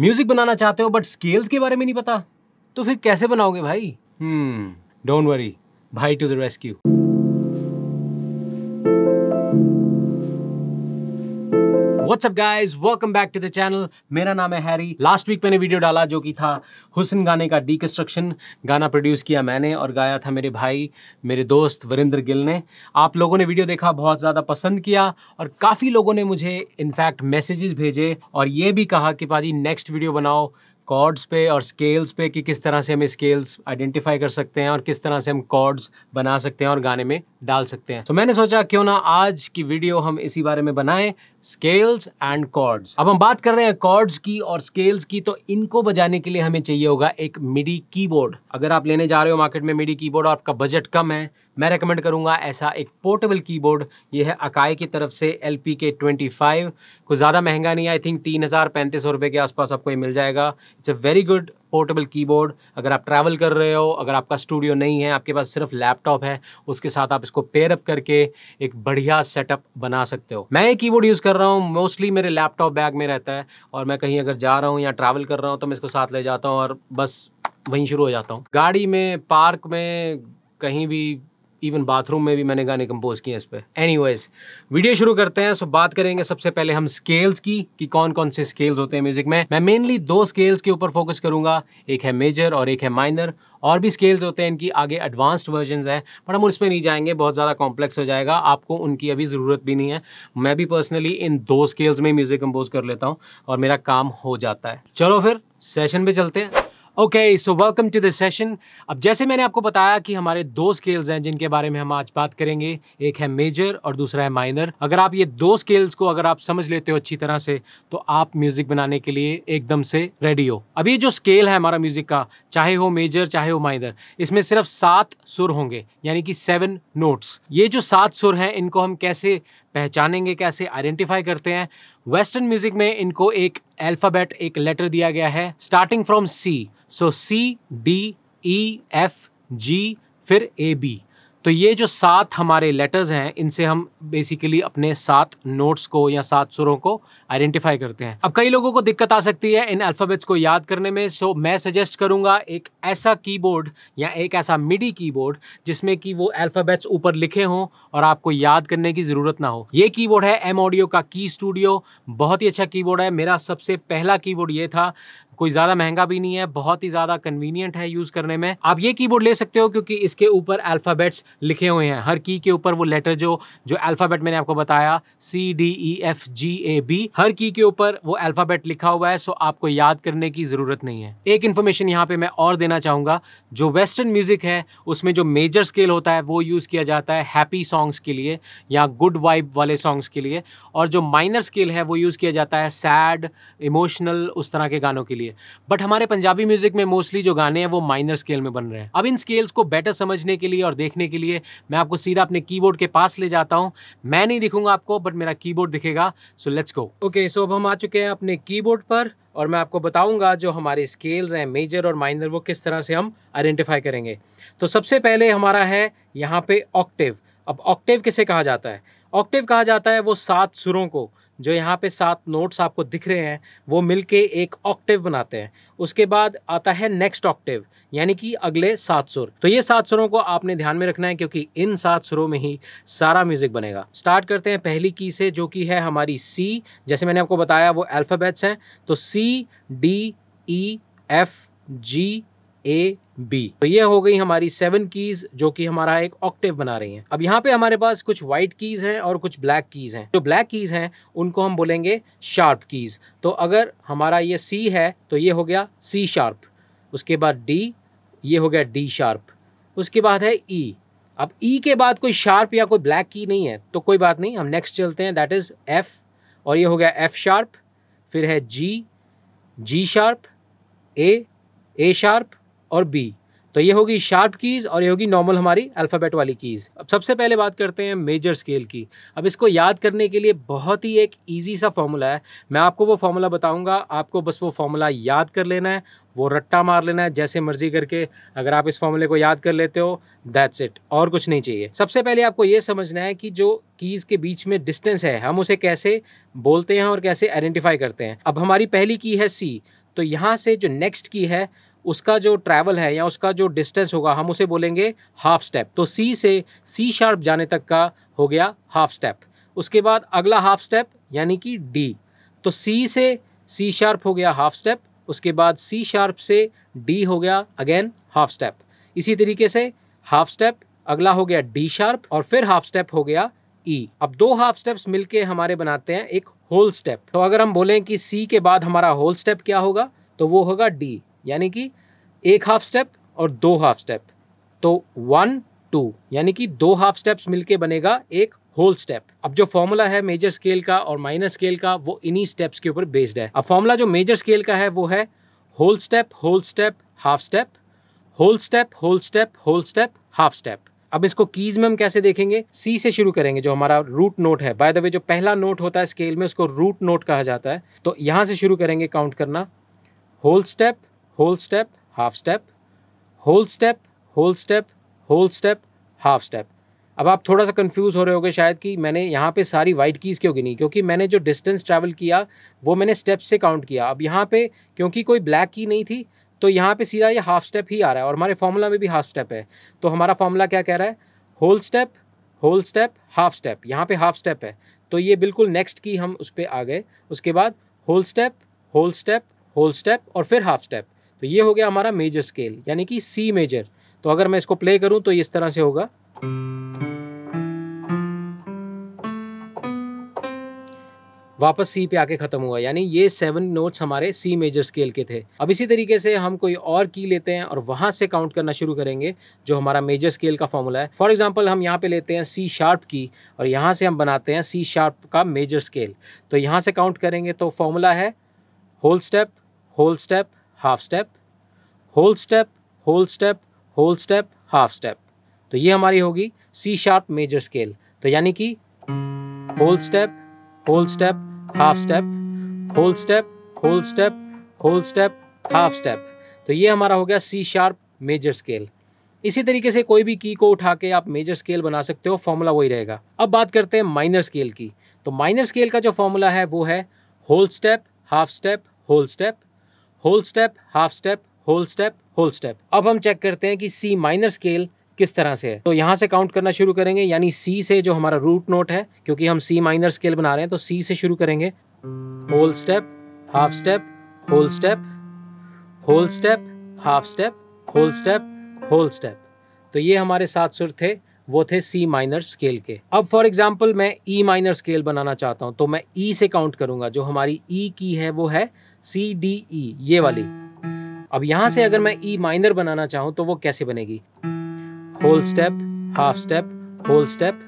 Music बनाना चाहते हो but scales के बारे में नहीं पता तो फिर कैसे बनाओगे भाई डोंट वरी भाई to the rescue WhatsApp guys welcome back to the channel मेरा नाम है हैरी लास्ट वीक मैंने वीडियो डाला जो कि था हुसन गाने का कंस्ट्रक्शन गाना प्रोड्यूस किया मैंने और गाया था मेरे भाई मेरे दोस्त वरिंदर गिल ने आप लोगों ने वीडियो देखा बहुत ज़्यादा पसंद किया और काफ़ी लोगों ने मुझे इनफैक्ट मैसेजेस भेजे और ये भी कहा कि पाजी नेक्स्ट वीडियो बनाओ कॉर्ड्स पे और स्केल्स पे कि किस तरह से हम स्केल्स आइडेंटिफाई कर सकते हैं और किस तरह से हम कॉर्ड्स बना सकते हैं और गाने में डाल सकते हैं तो so मैंने सोचा क्यों ना आज की वीडियो हम इसी बारे में बनाएं स्केल्स एंड कॉर्ड्स अब हम बात कर रहे हैं कॉर्ड्स की और स्केल्स की तो इनको बजाने के लिए हमें चाहिए होगा एक मिडी कीबोर्ड अगर आप लेने जा रहे हो मार्केट में मिडी कीबोर्ड और आपका बजट कम है मैं रेकमेंड करूंगा ऐसा एक पोर्टेबल कीबोर्ड ये है अकाई की तरफ से L P K twenty five कुछ ज़्यादा महंगा नहीं आई थिंक तीन हज़ार पैंतीस सौ रुपये के आसपास आपको ये मिल जाएगा it's a very good portable keyboard अगर आप ट्रैवल कर रहे हो अगर आपका स्टूडियो नहीं है आपके पास सिर्फ लैपटॉप है उसके साथ आप इसको पेयर अप करके एक बढ़िया सेटअप बना सकते हो मैं ये कीबोर्ड यूज़ कर रहा हूँ मोस्टली मेरे लैपटॉप बैग में रहता है और मैं कहीं अगर जा रहा हूँ या ट्रैवल कर रहा हूँ तो मैं इसको साथ ले जाता हूँ और बस वहीं शुरू हो जाता हूँ गाड़ी में पार्क में कहीं भी इवन बाथरूम में भी मैंने गाने कंपोज किए इस पर एनी वीडियो शुरू करते हैं सो बात करेंगे सबसे पहले हम स्केल्स की कि कौन कौन से स्केल्स होते हैं म्यूजिक में मैं मेनली दो स्केल्स के ऊपर फोकस करूंगा एक है मेजर और एक है माइनर और भी स्केल्स होते हैं इनकी आगे एडवांस्ड वर्जन है पर हम उस पर नहीं जाएंगे बहुत ज़्यादा कॉम्प्लेक्स हो जाएगा आपको उनकी अभी ज़रूरत भी नहीं है मैं भी पर्सनली इन दो स्केल्स में म्यूज़िक कंपोज कर लेता हूँ और मेरा काम हो जाता है चलो फिर सेशन पर चलते हैं okay so welcome to this session अब जैसे मैंने आपको बताया कि हमारे दो स्केल्स हैं जिनके बारे में हम आज बात करेंगे एक है मेजर और दूसरा है माइनर अगर आप ये दो स्केल्स को अगर आप समझ लेते हो अच्छी तरह से तो आप म्यूजिक बनाने के लिए एकदम से रेडी हो अब ये जो स्केल है हमारा म्यूजिक का चाहे हो मेजर चाहे हो माइनर इसमें सिर्फ सात सुर होंगे यानी कि सेवन नोट्स ये जो सात सुर हैं इनको हम कैसे पहचानेंगे कैसे आइडेंटिफाई करते हैं वेस्टर्न म्यूजिक में इनको एक अल्फ़ाबेट एक लेटर दिया गया है starting from C so C D E F G फिर ए बी तो ये जो सात हमारे लेटर्स हैं इनसे हम बेसिकली अपने सात नोट्स को या सात सुरों को आइडेंटिफाई करते हैं अब कई लोगों को दिक्कत आ सकती है इन अल्फ़ाबेट्स को याद करने में सो मैं सजेस्ट करूँगा एक ऐसा कीबोर्ड या एक ऐसा मिडी कीबोर्ड जिसमें कि वो अल्फ़ाबेट्स ऊपर लिखे हों और आपको याद करने की ज़रूरत ना हो ये की है एम ऑडियो का की स्टूडियो बहुत ही अच्छा की है मेरा सबसे पहला की ये था कोई ज़्यादा महंगा भी नहीं है बहुत ही ज़्यादा कन्वीनियंट है यूज़ करने में आप ये कीबोर्ड ले सकते हो क्योंकि इसके ऊपर अल्फ़ाबेट्स लिखे हुए हैं हर की के ऊपर वो लेटर जो जो अल्फ़ाबेट मैंने आपको बताया C D E F G A B हर की के ऊपर वो अल्फ़ाबेट लिखा हुआ है सो आपको याद करने की ज़रूरत नहीं है एक इन्फॉर्मेशन यहाँ पे मैं और देना चाहूँगा जो वेस्टर्न म्यूज़िक है उसमें जो मेजर स्केल होता है वो यूज़ किया जाता है हैप्पी सॉन्ग्स के लिए या गुड वाइब वाले सॉन्ग्स के लिए और जो माइनर स्केल है वो यूज़ किया जाता है सैड इमोशनल उस तरह के गानों के लिए है बट हमारे पंजाबी म्यूजिक में मोस्टली जो गाने हैं वो माइनर स्केल में बन रहे हैं अब इन स्केल्स को बेटर समझने के लिए और देखने के लिए मैं आपको सीधा अपने कीबोर्ड के पास ले जाता हूँ मैं नहीं दिखूंगा आपको बट मेरा कीबोर्ड दिखेगा so let's go okay so अब हम आ चुके हैं अपने कीबोर्ड पर और मैं आपको बताऊंगा जो हमारे स्केल्स हैं मेजर और माइनर वो किस तरह से हम आइडेंटिफाई करेंगे तो सबसे पहले हमारा है यहाँ पे ऑक्टिव अब ऑक्टिव किसे कहा जाता है ऑक्टिव कहा जाता है वो सात सुरों को जो यहाँ पे सात नोट्स आपको दिख रहे हैं वो मिलके एक ऑक्टिव बनाते हैं उसके बाद आता है नेक्स्ट ऑक्टिव यानी कि अगले सात सुर तो ये सात सुरों को आपने ध्यान में रखना है क्योंकि इन सात सुरों में ही सारा म्यूजिक बनेगा स्टार्ट करते हैं पहली की से जो कि है हमारी सी जैसे मैंने आपको बताया वो अल्फ़ाबेट्स हैं तो C D E F G A B तो ये हो गई हमारी सेवन कीज जो कि हमारा एक ऑक्टिव बना रही हैं अब यहाँ पे हमारे पास कुछ व्हाइट कीज हैं और कुछ ब्लैक कीज हैं जो ब्लैक कीज हैं उनको हम बोलेंगे शार्प कीज तो अगर हमारा ये सी है तो ये हो गया सी शार्प उसके बाद डी ये हो गया डी शार्प उसके बाद है ई e. अब ई e के बाद कोई शार्प या कोई ब्लैक की नहीं है तो कोई बात नहीं हम नेक्स्ट चलते हैं दैट इज़ एफ और ये हो गया एफ शार्प फिर है G G sharp A A sharp और बी तो ये होगी शार्प कीज़ और ये होगी नॉर्मल हमारी अल्फ़ाबेट वाली कीज़ अब सबसे पहले बात करते हैं मेजर स्केल की अब इसको याद करने के लिए बहुत ही एक ईजी सा फॉर्मूला है मैं आपको वो फार्मूला बताऊंगा आपको बस वो फॉर्मूला याद कर लेना है वो रट्टा मार लेना है जैसे मर्जी करके अगर आप इस फॉर्मूले को याद कर लेते हो दैट्स इट और कुछ नहीं चाहिए सबसे पहले आपको ये समझना है कि जो कीज़ के बीच में डिस्टेंस है हम उसे कैसे बोलते हैं और कैसे आइडेंटिफाई करते हैं अब हमारी पहली की है सी तो यहाँ से जो नेक्स्ट की है उसका जो ट्रैवल है या उसका जो डिस्टेंस होगा हम उसे बोलेंगे हाफ स्टेप तो सी से सी शार्प जाने तक का हो गया हाफ स्टेप उसके बाद अगला हाफ स्टेप यानी कि डी तो सी से सी शार्प हो गया हाफ स्टेप उसके बाद सी शार्प से डी हो गया अगेन हाफ स्टेप इसी तरीके से हाफ स्टेप अगला हो गया डी शार्प और फिर हाफ स्टेप हो गया ई e. अब दो हाफ स्टेप्स मिलके हमारे बनाते हैं एक होल स्टेप तो अगर हम बोलें कि सी के बाद हमारा होल स्टेप क्या होगा तो वो होगा डी यानी कि एक हाफ स्टेप और दो हाफ स्टेप तो वन टू यानी कि दो हाफ स्टेप्स मिलके बनेगा एक होल स्टेप अब जो फॉर्मूला है मेजर स्केल का और माइनर स्केल का वो इन्हीं स्टेप्स के ऊपर बेस्ड है अब फॉर्मूला जो मेजर स्केल का है वो है whole step whole step half step whole step whole step whole step half step अब इसको कीज में हम कैसे देखेंगे सी से शुरू करेंगे जो हमारा रूट नोट है बाय द वे जो पहला नोट होता है स्केल में उसको रूट नोट कहा जाता है तो यहां से शुरू करेंगे काउंट करना whole step whole step, half step, whole step, whole step, whole step, half step. अब आप थोड़ा सा कंफ्यूज हो रहे होगे शायद कि मैंने यहाँ पे सारी वाइट कीज़ क्यों गिनी क्योंकि मैंने जो डिस्टेंस ट्रैवल किया वो मैंने स्टेप से काउंट किया अब यहाँ पे क्योंकि कोई ब्लैक की नहीं थी तो यहाँ पे सीधा ये हाफ स्टेप ही आ रहा है और हमारे फॉर्मूला में भी हाफ स्टेप है तो हमारा फॉर्मूला क्या कह रहा है whole step whole step half step यहाँ पे हाफ स्टेप है तो ये बिल्कुल नेक्स्ट की हम उस पर आ गए उसके बाद whole step whole step whole step और फिर हाफ स्टेप तो ये हो गया हमारा मेजर स्केल यानी कि सी मेजर तो अगर मैं इसको प्ले करूं तो इस तरह से होगा वापस सी पे आके ख़त्म हुआ यानी ये सेवन नोट्स हमारे सी मेजर स्केल के थे अब इसी तरीके से हम कोई और की लेते हैं और वहाँ से काउंट करना शुरू करेंगे जो हमारा मेजर स्केल का फॉर्मूला है फॉर एग्जांपल हम यहाँ पे लेते हैं सी शार्प की और यहाँ से हम बनाते हैं सी शार्प का मेजर स्केल तो यहाँ से काउंट करेंगे तो फॉर्मूला है whole step whole step half step whole step whole step whole step half step तो ये हमारी होगी सी शार्प मेजर स्केल तो यानी कि whole step whole step half step whole step whole step whole step half step तो ये हमारा हो गया सी शार्प मेजर स्केल इसी तरीके से कोई भी की को उठा के आप मेजर स्केल बना सकते हो फॉर्मूला वही रहेगा अब बात करते हैं माइनर स्केल की तो माइनर स्केल का जो फॉर्मूला है वो है whole step half step whole step whole step half step whole step whole step अब हम चेक करते हैं कि सी माइनर स्केल किस तरह से है तो यहाँ से काउंट करना शुरू करेंगे यानी सी से जो हमारा रूट नोट है क्योंकि हम सी माइनर स्केल बना रहे हैं तो सी से शुरू करेंगे whole step half step whole step whole step half step whole step whole step तो ये हमारे सात सुर थे वो थे सी माइनर स्केल के अब फॉर एग्जाम्पल मैं ई माइनर स्केल बनाना चाहता हूँ तो मैं ई e से काउंट करूंगा जो हमारी ई e की है वो है सी डी ई ये वाली अब यहां से अगर मैं ई e माइनर बनाना चाहूँ तो वो कैसे बनेगी whole step half step whole step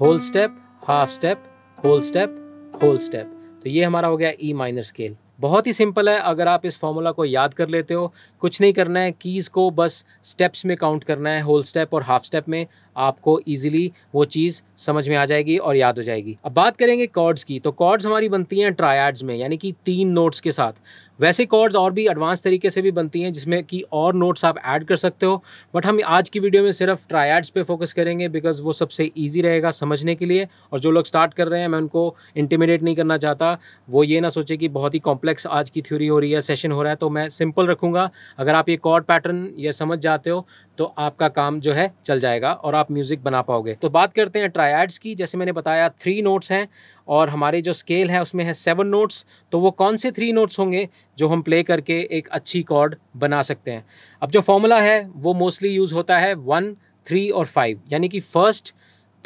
whole step half step whole step whole step तो ये हमारा हो गया ई माइनर स्केल बहुत ही सिंपल है अगर आप इस फॉर्मूला को याद कर लेते हो कुछ नहीं करना है कीज़ को बस स्टेप्स में काउंट करना है होल स्टेप और हाफ स्टेप में आपको ईजिली वो चीज़ समझ में आ जाएगी और याद हो जाएगी अब बात करेंगे कॉर्ड्स की तो कॉर्ड्स हमारी बनती हैं ट्रायाड्स में यानी कि तीन नोट्स के साथ वैसे कॉर्ड्स और भी एडवांस तरीके से भी बनती हैं जिसमें कि और नोट्स आप ऐड कर सकते हो बट हम आज की वीडियो में सिर्फ ट्रायाड्स पे फोकस करेंगे बिकॉज वो सबसे ईजी रहेगा समझने के लिए और जो लोग स्टार्ट कर रहे हैं मैं उनको इंटिमिडेट नहीं करना चाहता वो ये ना सोचे कि बहुत ही कॉम्प्लेक्स आज की थ्योरी हो रही है सेशन हो रहा है तो मैं सिंपल रखूँगा अगर आप ये कॉर्ड पैटर्न या समझ जाते हो तो आपका काम जो है चल जाएगा और आप म्यूज़िक बना पाओगे तो बात करते हैं ट्रायड्स की जैसे मैंने बताया थ्री नोट्स हैं और हमारे जो स्केल है उसमें है सेवन नोट्स तो वो कौन से थ्री नोट्स होंगे जो हम प्ले करके एक अच्छी कॉर्ड बना सकते हैं अब जो फॉर्मूला है वो मोस्टली यूज़ होता है वन थ्री और फाइव यानी कि फर्स्ट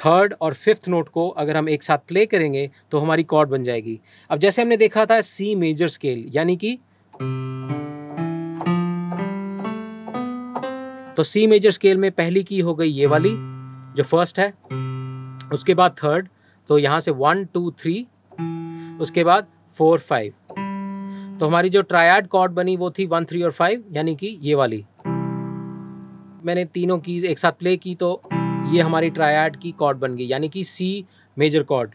थर्ड और फिफ्थ नोट को अगर हम एक साथ प्ले करेंगे तो हमारी कॉर्ड बन जाएगी अब जैसे हमने देखा था सी मेजर स्केल यानी कि तो सी मेजर स्केल में पहली की हो गई ये वाली जो फर्स्ट है उसके बाद थर्ड तो यहाँ से वन टू थ्री उसके बाद फोर फाइव तो हमारी जो ट्रायड कॉर्ड बनी वो थी वन थ्री और फाइव यानी कि ये वाली मैंने तीनों कीज एक साथ प्ले की तो ये हमारी ट्रायड की कॉर्ड बन गई यानी कि सी मेजर कॉर्ड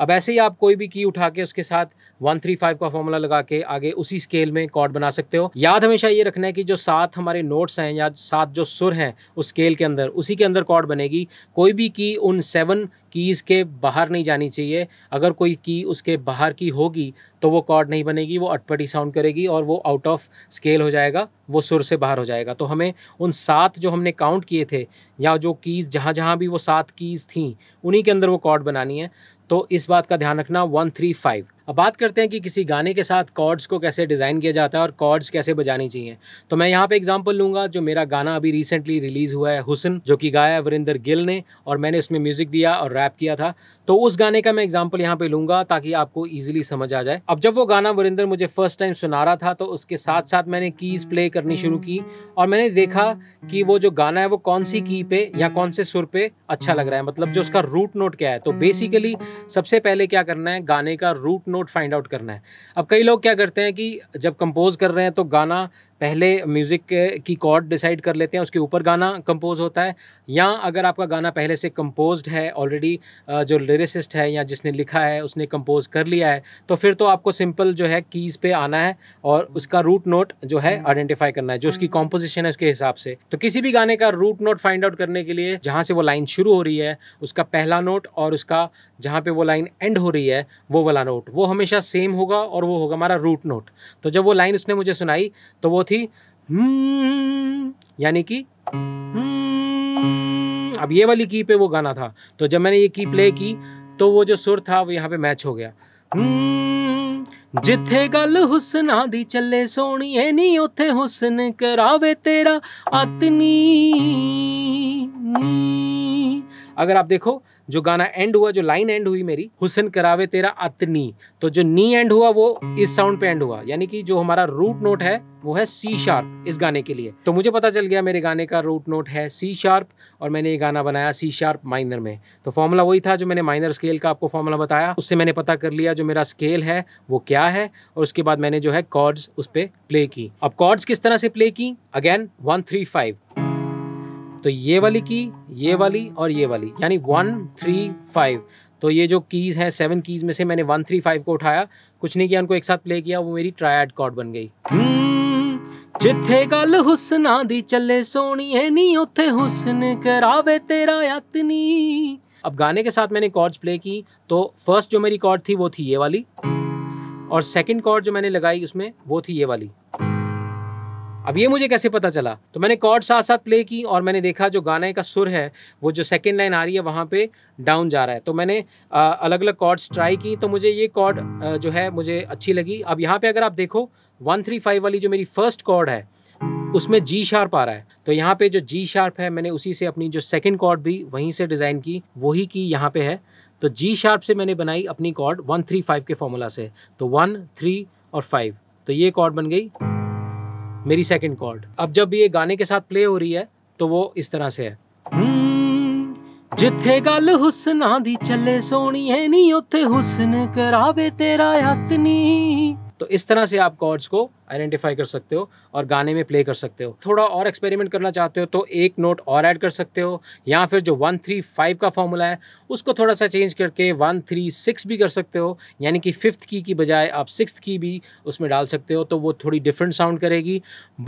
अब ऐसे ही आप कोई भी की उठा के उसके साथ वन थ्री फाइव का फॉर्मूला लगा के आगे उसी स्केल में कॉर्ड बना सकते हो याद हमेशा ये रखना है कि जो सात हमारे नोट्स हैं या सात जो सुर हैं उस स्केल के अंदर उसी के अंदर कॉर्ड बनेगी कोई भी की उन सेवन कीज़ के बाहर नहीं जानी चाहिए अगर कोई की उसके बाहर की होगी तो वो कॉर्ड नहीं बनेगी वो अटपटी साउंड करेगी और वो आउट ऑफ स्केल हो जाएगा वो सुर से बाहर हो जाएगा तो हमें उन सात जो हमने काउंट किए थे या जो कीज़ जहाँ जहाँ भी वो सात कीज़ थी उन्हीं के अंदर वो कॉर्ड बनानी है तो इस बात का ध्यान रखना वन थ्री फाइव अब बात करते हैं कि किसी गाने के साथ कॉर्ड्स को कैसे डिज़ाइन किया जाता है और कॉर्ड्स कैसे बजानी चाहिए तो मैं यहाँ पे एग्जांपल लूँगा जो मेरा गाना अभी रिसेंटली रिलीज़ हुआ है हुसन जो कि गाया है वरिंदर गिल ने और मैंने उसमें म्यूज़िक दिया और रैप किया था तो उस गाने का मैं एग्जाम्पल यहाँ पर लूँगा ताकि आपको ईजिली समझ आ जाए अब जब वो गाना वरिंदर मुझे फ़र्स्ट टाइम सुना रहा था तो उसके साथ साथ मैंने कीज़ प्ले करनी शुरू की और मैंने देखा कि वो जो गाना है वो कौन सी की पे या कौन से सुर पे अच्छा लग रहा है मतलब जो उसका रूट नोट क्या है तो बेसिकली सबसे पहले क्या करना है गाने का root note note find out करना है अब कई लोग क्या करते हैं कि जब कंपोज कर रहे हैं तो गाना पहले म्यूज़िक की कॉर्ड डिसाइड कर लेते हैं उसके ऊपर गाना कंपोज होता है या अगर आपका गाना पहले से कंपोज्ड है ऑलरेडी जो लिरिसिस्ट है या जिसने लिखा है उसने कंपोज कर लिया है तो फिर तो आपको सिंपल जो है कीज़ पे आना है और उसका रूट नोट जो है आइडेंटिफाई हम्म। करना है जो उसकी कॉम्पोजिशन हम्म। है उसके हिसाब से तो किसी भी गाने का रूट नोट फाइंड आउट करने के लिए जहाँ से वो लाइन शुरू हो रही है उसका पहला नोट और उसका जहाँ पे वो लाइन एंड हो रही है वो वाला नोट वो हमेशा सेम होगा और वो होगा हमारा रूट नोट तो जब वो लाइन उसने मुझे सुनाई तो वो थी हम्म, यानी कि हम्म, अब ये वाली की पे वो गाना था तो जब मैंने ये की प्ले की तो वो जो सुर था वो यहाँ पे मैच हो गया हम्म, गल हुसना दी चले सोनी है नी उथे हुसन करावे तेरा ਆਤਨੀ अगर आप देखो जो गाना एंड हुआ जो लाइन एंड हुई मेरी हुसन करावे तेरा अतनी तो जो नी एंड हुआ वो इस साउंड पे एंड हुआ यानी कि जो हमारा रूट नोट है वो है सी शार्प इस गाने के लिए तो मुझे पता चल गया मेरे गाने का रूट नोट है सी शार्प और मैंने ये गाना बनाया सी शार्प माइनर में तो फॉर्मूला वही था जो मैंने माइनर स्केल का आपको फॉर्मूला बताया उससे मैंने पता कर लिया जो मेरा स्केल है वो क्या है और उसके बाद मैंने जो है कॉर्ड्स उस पर प्ले की अब कॉर्ड्स किस तरह से प्ले की अगेन वन थ्री फाइव तो ये वाली की ये वाली और ये वाली यानी वन थ्री फाइव तो ये जो कीज़ हैं सेवन कीज़ में से मैंने वन थ्री फाइव को उठाया कुछ नहीं किया उनको एक साथ प्ले किया वो मेरी ट्रायड कॉर्ड बन गई हम्म, गल हुसना दी चले सोनी है नी उथे हुसन करावे तेरा ਯਤਨੀ अब गाने के साथ मैंने कॉर्ड्स प्ले की तो फर्स्ट जो मेरी कॉर्ड थी वो थी ये वाली और सेकंड कॉर्ड जो मैंने लगाई उसमें वो थी ये वाली अब ये मुझे कैसे पता चला तो मैंने कॉर्ड साथ साथ प्ले की और मैंने देखा जो गाने का सुर है वो जो सेकेंड लाइन आ रही है वहाँ पे डाउन जा रहा है तो मैंने अलग अलग कॉर्ड्स ट्राई की तो मुझे ये कॉर्ड जो है मुझे अच्छी लगी अब यहाँ पे अगर आप देखो वन थ्री फाइव वाली जो मेरी फर्स्ट कॉर्ड है उसमें जी शार्प आ रहा है तो यहाँ पे जो जी शार्प है मैंने उसी से अपनी जो सेकेंड कॉर्ड भी वहीं से डिज़ाइन की वही की यहाँ पे है तो जी शार्प से मैंने बनाई अपनी कॉर्ड वन थ्री फाइव के फॉर्मूला से तो वन थ्री और फाइव तो ये कॉर्ड बन गई मेरी सेकंड कॉर्ड अब जब ये गाने के साथ प्ले हो रही है तो वो इस तरह से है हम्म, जिथे गल हुसना दी चले सोनी है नी उथे हुसन करावे तेरा यातनी तो इस तरह से आप कॉर्ड्स को आइडेंटिफाई कर सकते हो और गाने में प्ले कर सकते हो थोड़ा और एक्सपेरिमेंट करना चाहते हो तो एक नोट और ऐड कर सकते हो या फिर जो वन थ्री फाइव का फॉर्मूला है उसको थोड़ा सा चेंज करके वन थ्री सिक्स भी कर सकते हो यानी कि फिफ्थ की की बजाय आप सिक्स की भी उसमें डाल सकते हो तो वो थोड़ी डिफरेंट साउंड करेगी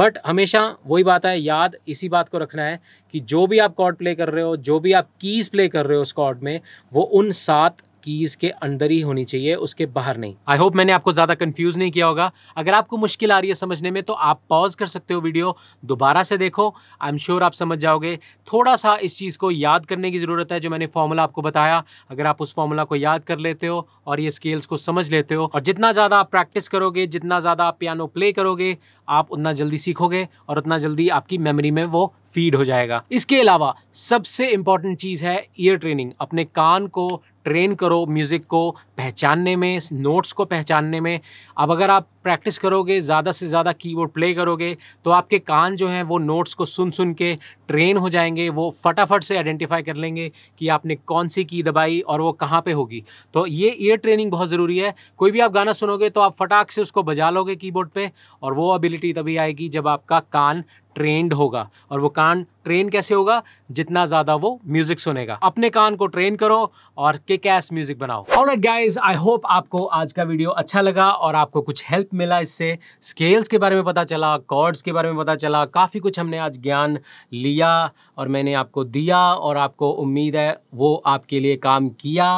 बट हमेशा वही बात है याद इसी बात को रखना है कि जो भी आप कॉर्ड प्ले कर रहे हो जो भी आप कीज़ प्ले कर रहे हो उस कॉर्ड में वो उन सात कीज़ के अंदर ही होनी चाहिए उसके बाहर नहीं आई होप मैंने आपको ज़्यादा कन्फ्यूज़ नहीं किया होगा अगर आपको मुश्किल आ रही है समझने में तो आप पॉज कर सकते हो वीडियो दोबारा से देखो आई एम श्योर आप समझ जाओगे थोड़ा सा इस चीज़ को याद करने की ज़रूरत है जो मैंने फॉर्मूला आपको बताया अगर आप उस फॉर्मूला को याद कर लेते हो और ये स्केल्स को समझ लेते हो और जितना ज़्यादा आप प्रैक्टिस करोगे जितना ज़्यादा आप पियानो प्ले करोगे आप उतना जल्दी सीखोगे और उतना जल्दी आपकी मेमोरी में वो फीड हो जाएगा इसके अलावा सबसे इंपॉर्टेंट चीज़ है ईयर ट्रेनिंग अपने कान को ट्रेन करो म्यूज़िक को पहचानने में नोट्स को पहचानने में अब अगर आप प्रैक्टिस करोगे ज़्यादा से ज़्यादा कीबोर्ड प्ले करोगे तो आपके कान जो हैं वो नोट्स को सुन सुन के ट्रेन हो जाएंगे वो फटाफट से आइडेंटिफाई कर लेंगे कि आपने कौन सी की दबाई और वो कहाँ पे होगी तो ये ईयर ट्रेनिंग बहुत ज़रूरी है कोई भी आप गाना सुनोगे तो आप फटाक से उसको बजा लोगे कीबोर्ड पे और वो एबिलिटी तभी आएगी जब आपका कान ट्रेंड होगा और वो कान ट्रेन कैसे होगा जितना ज़्यादा वो म्यूज़िक सुनेगा अपने कान को ट्रेन करो और के कैस म्यूज़िक बनाओ और गाइस गाइज आई होप आपको आज का वीडियो अच्छा लगा और आपको कुछ हेल्प मिला इससे स्केल्स के बारे में पता चला कॉर्ड्स के बारे में पता चला काफ़ी कुछ हमने आज ज्ञान लिया और मैंने आपको दिया और आपको उम्मीद है वो आपके लिए काम किया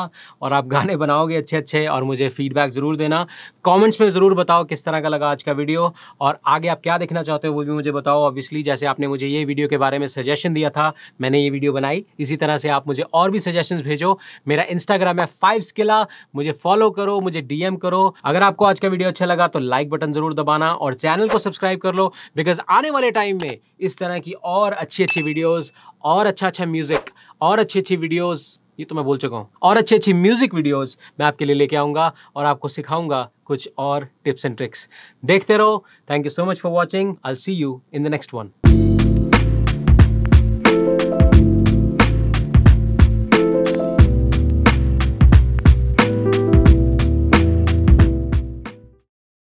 और आप गाने बनाओगे अच्छे अच्छे और मुझे फीडबैक ज़रूर देना कॉमेंट्स में ज़रूर बताओ किस तरह का लगा आज का वीडियो और आगे आप क्या देखना चाहते हो वो भी मुझे बताओ ऑब्वियसली जैसे आपने मुझे ये वीडियो के बारे में सजेशन दिया था मैंने ये वीडियो बनाई इसी तरह से आप मुझे और भी सजेशन भेजो मेरा इंस्टाग्राम है फाइव स्किला मुझे फॉलो करो मुझे डीएम करो अगर आपको आज का वीडियो अच्छा लगा तो लाइक बटन जरूर दबाना और चैनल को सब्सक्राइब कर लो बिकॉज आने वाले टाइम में इस तरह की और अच्छी अच्छी वीडियोज़ और अच्छा अच्छा म्यूज़िक और अच्छी अच्छी वीडियोज़ ये तो मैं बोल चुका हूँ और अच्छी अच्छी म्यूज़िक वीडियोस मैं आपके लिए लेके आऊँगा और आपको सिखाऊंगा कुछ और टिप्स एंड ट्रिक्स देखते रहो thank you so much for watching I see you in the next one